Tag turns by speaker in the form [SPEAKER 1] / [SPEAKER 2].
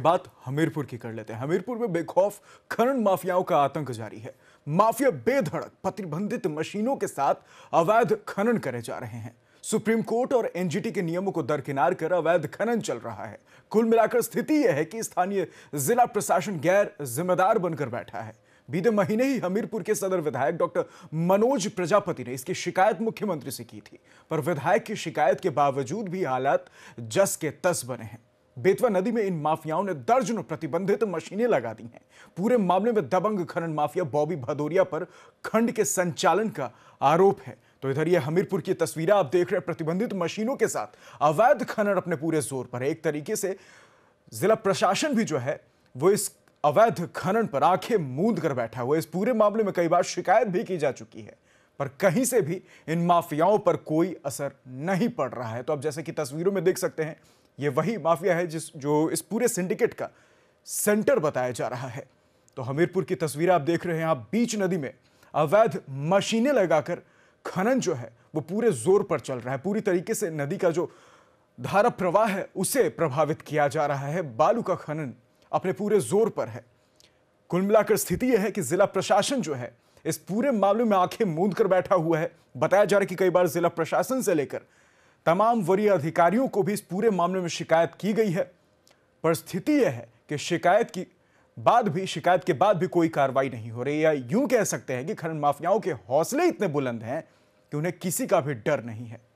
[SPEAKER 1] बात हमीरपुर की कर लेते हैं हमीरपुर में बेखौफ खनन माफियाओं का आतंक जारी है माफिया बेधड़क प्रतिबंधित मशीनों के साथ अवैध खनन करे जा रहे हैं सुप्रीम कोर्ट और एनजीटी के नियमों को दरकिनार कर अवैध खनन चल रहा है कुल मिलाकर स्थिति यह है कि स्थानीय जिला प्रशासन गैर जिम्मेदार बनकर बैठा है बीते महीने ही हमीरपुर के सदर विधायक डॉक्टर मनोज प्रजापति ने इसकी शिकायत मुख्यमंत्री से की थी पर विधायक की शिकायत के बावजूद भी हालात जस के तस बने हैं बेतवा नदी में इन माफियाओं ने दर्जनों प्रतिबंधित मशीनें लगा दी हैं पूरे मामले में दबंग खनन माफिया बॉबी भदौरिया पर खंड के संचालन का आरोप है तो इधर ये हमीरपुर की तस्वीरें आप देख रहे हैं प्रतिबंधित मशीनों के साथ अवैध खनन अपने पूरे जोर पर है एक तरीके से जिला प्रशासन भी जो है वो इस अवैध खनन पर आंखें मूंद कर बैठा हुआ इस पूरे मामले में कई बार शिकायत भी की जा चुकी है पर कहीं से भी इन माफियाओं पर कोई असर नहीं पड़ रहा है तो आप जैसे कि तस्वीरों में देख सकते हैं ये वही माफिया है जिस जो इस पूरे सिंडिकेट का सेंटर बताया जा रहा है तो हमीरपुर की तस्वीर आप देख रहे हैं आप बीच नदी में अवैध मशीनें लगाकर खनन जो है वो पूरे जोर पर चल रहा है पूरी तरीके से नदी का जो धारा प्रवाह है उसे प्रभावित किया जा रहा है बालू का खनन अपने पूरे जोर पर है कुल मिलाकर स्थिति यह है कि जिला प्रशासन जो है इस पूरे मामले में आंखें मूंद कर बैठा हुआ है बताया जा रहा है कि कई बार जिला प्रशासन से लेकर तमाम वरीय अधिकारियों को भी इस पूरे मामले में शिकायत की गई है पर स्थिति यह है कि शिकायत की बाद भी शिकायत के बाद भी कोई कार्रवाई नहीं हो रही या यूं कह सकते हैं कि खनन माफियाओं के हौसले इतने बुलंद हैं कि उन्हें किसी का भी डर नहीं है